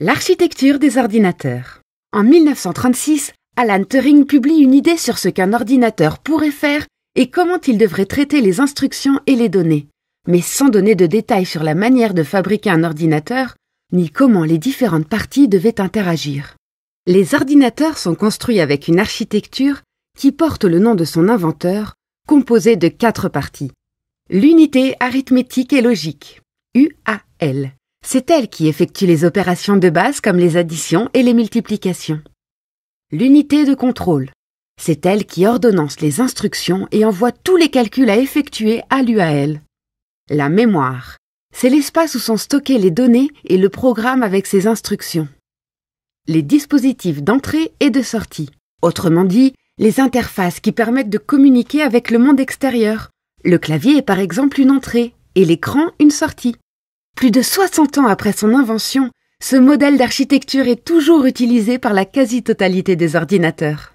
L'architecture des ordinateurs. En 1936, Alan Turing publie une idée sur ce qu'un ordinateur pourrait faire et comment il devrait traiter les instructions et les données. Mais sans donner de détails sur la manière de fabriquer un ordinateur, ni comment les différentes parties devaient interagir. Les ordinateurs sont construits avec une architecture qui porte le nom de son inventeur, composée de quatre parties. L'unité arithmétique et logique, UAL c'est elle qui effectue les opérations de base comme les additions et les multiplications. L'unité de contrôle. C'est elle qui ordonnance les instructions et envoie tous les calculs à effectuer à l'UAL. La mémoire. C'est l'espace où sont stockées les données et le programme avec ses instructions. Les dispositifs d'entrée et de sortie. Autrement dit, les interfaces qui permettent de communiquer avec le monde extérieur. Le clavier est par exemple une entrée et l'écran une sortie. Plus de 60 ans après son invention, ce modèle d'architecture est toujours utilisé par la quasi-totalité des ordinateurs.